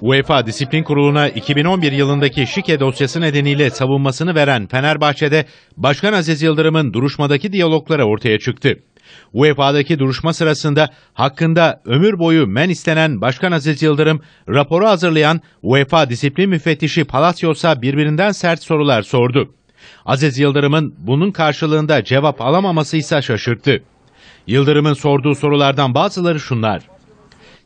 UEFA Disiplin Kurulu'na 2011 yılındaki şike dosyası nedeniyle savunmasını veren Fenerbahçe'de Başkan Aziz Yıldırım'ın duruşmadaki diyaloglara ortaya çıktı. UEFA'daki duruşma sırasında hakkında ömür boyu men istenen Başkan Aziz Yıldırım, raporu hazırlayan UEFA Disiplin Müfettişi Palacios'a birbirinden sert sorular sordu. Aziz Yıldırım'ın bunun karşılığında cevap alamaması ise şaşırttı. Yıldırım'ın sorduğu sorulardan bazıları şunlar.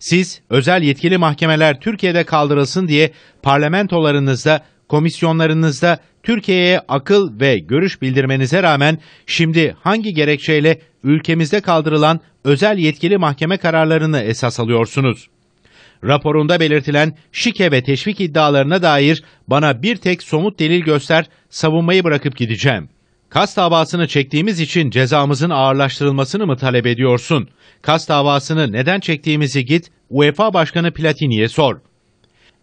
Siz özel yetkili mahkemeler Türkiye'de kaldırılsın diye parlamentolarınızda, komisyonlarınızda Türkiye'ye akıl ve görüş bildirmenize rağmen şimdi hangi gerekçeyle ülkemizde kaldırılan özel yetkili mahkeme kararlarını esas alıyorsunuz? Raporunda belirtilen şike ve teşvik iddialarına dair bana bir tek somut delil göster, savunmayı bırakıp gideceğim. Kas davasını çektiğimiz için cezamızın ağırlaştırılmasını mı talep ediyorsun? Kas davasını neden çektiğimizi git UEFA Başkanı Platini'ye sor.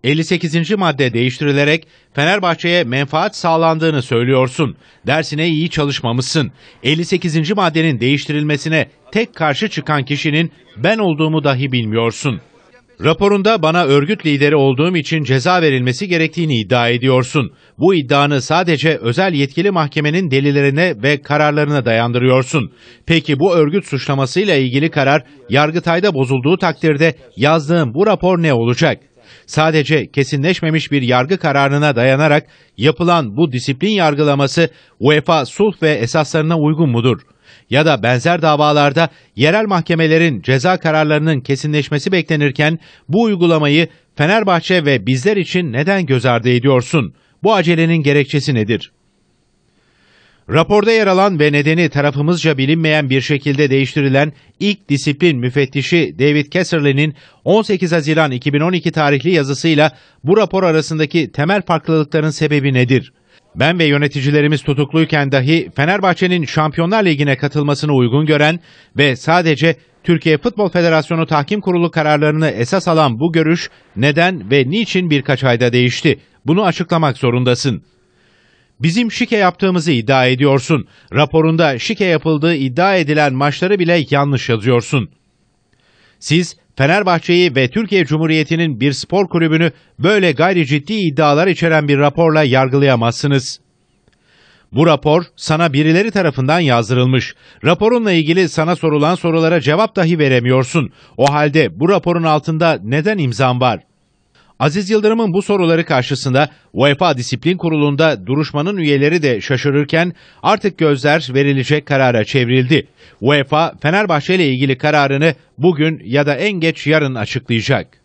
58. madde değiştirilerek Fenerbahçe'ye menfaat sağlandığını söylüyorsun. Dersine iyi çalışmamışsın. 58. maddenin değiştirilmesine tek karşı çıkan kişinin ben olduğumu dahi bilmiyorsun.'' Raporunda bana örgüt lideri olduğum için ceza verilmesi gerektiğini iddia ediyorsun. Bu iddianı sadece özel yetkili mahkemenin delillerine ve kararlarına dayandırıyorsun. Peki bu örgüt suçlamasıyla ilgili karar Yargıtay'da bozulduğu takdirde yazdığım bu rapor ne olacak? Sadece kesinleşmemiş bir yargı kararına dayanarak yapılan bu disiplin yargılaması UEFA sulh ve esaslarına uygun mudur? ya da benzer davalarda yerel mahkemelerin ceza kararlarının kesinleşmesi beklenirken bu uygulamayı Fenerbahçe ve bizler için neden göz ardı ediyorsun? Bu acelenin gerekçesi nedir? Raporda yer alan ve nedeni tarafımızca bilinmeyen bir şekilde değiştirilen ilk disiplin müfettişi David Kesserly'nin 18 Haziran 2012 tarihli yazısıyla bu rapor arasındaki temel farklılıkların sebebi nedir? Ben ve yöneticilerimiz tutukluyken dahi Fenerbahçe'nin Şampiyonlar Ligi'ne katılmasını uygun gören ve sadece Türkiye Futbol Federasyonu Tahkim Kurulu kararlarını esas alan bu görüş neden ve niçin birkaç ayda değişti? Bunu açıklamak zorundasın. Bizim şike yaptığımızı iddia ediyorsun. Raporunda şike yapıldığı iddia edilen maçları bile yanlış yazıyorsun. Siz Fenerbahçe'yi ve Türkiye Cumhuriyeti'nin bir spor kulübünü böyle gayri ciddi iddialar içeren bir raporla yargılayamazsınız. Bu rapor sana birileri tarafından yazdırılmış. Raporunla ilgili sana sorulan sorulara cevap dahi veremiyorsun. O halde bu raporun altında neden imzan var? Aziz Yıldırım'ın bu soruları karşısında UEFA Disiplin Kurulu'nda duruşmanın üyeleri de şaşırırken artık gözler verilecek karara çevrildi. UEFA Fenerbahçe ile ilgili kararını bugün ya da en geç yarın açıklayacak.